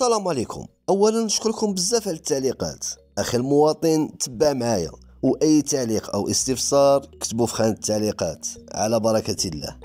السلام عليكم اولا نشكركم بزاف على التعليقات اخي المواطن تبع معايا واي تعليق او استفسار كتبوه في خانه التعليقات على بركه الله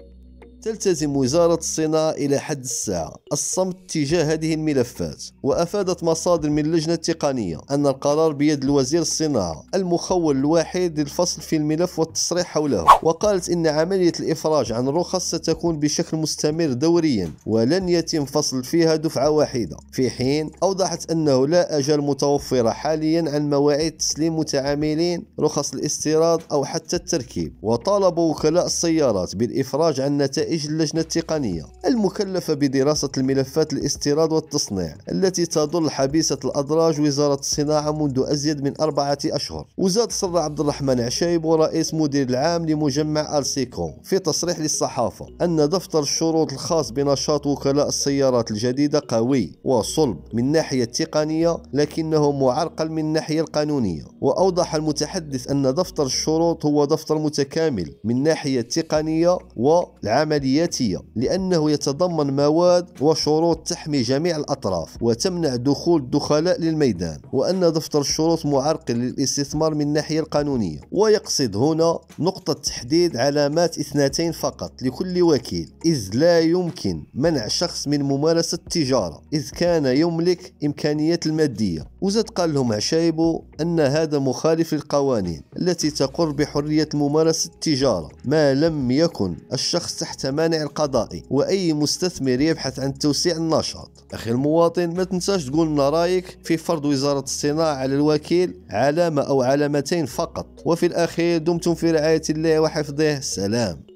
تلتزم وزارة الصناعة إلى حد الساعة الصمت تجاه هذه الملفات وأفادت مصادر من اللجنة التقنية أن القرار بيد الوزير الصناعة المخول الوحيد للفصل في الملف والتصريح حوله وقالت إن عملية الإفراج عن الرخص ستكون بشكل مستمر دوريا ولن يتم فصل فيها دفعة واحدة في حين أوضحت أنه لا أجل متوفرة حاليا عن مواعيد تسليم متعاملين رخص الاستيراد أو حتى التركيب وطالب وكلاء السيارات بالإفراج عن نتائج نتائج اللجنة التقنية المكلفة بدراسة الملفات الاستيراد والتصنيع التي تظل حبيسة الأدراج وزارة الصناعة منذ أزيد من أربعة أشهر وزاد صدر عبد الرحمن عشايب ورئيس مدير العام لمجمع أرسيكو في تصريح للصحافة أن دفتر الشروط الخاص بنشاط وكلاء السيارات الجديدة قوي وصلب من ناحية التقنية لكنه معرقل من الناحية القانونية وأوضح المتحدث أن دفتر الشروط هو دفتر متكامل من ناحية التقنية والعمل عملياتية لأنه يتضمن مواد وشروط تحمي جميع الأطراف وتمنع دخول الدخلاء للميدان وأن دفتر الشروط معرقل للاستثمار من الناحية القانونية ويقصد هنا نقطة تحديد علامات اثنتين فقط لكل وكيل إذ لا يمكن منع شخص من ممارسة التجارة إذ كان يملك إمكانيات المادية وزاد قال لهم عشايبو أن هذا مخالف للقوانين التي تقر بحرية ممارسة التجارة ما لم يكن الشخص تحت المانع القضائي وأي مستثمر يبحث عن توسيع النشاط أخي المواطن ما تنساش تقول لنا رأيك في فرض وزارة الصناعة على الوكيل علامة أو علامتين فقط وفي الأخير دمتم في رعاية الله وحفظه سلام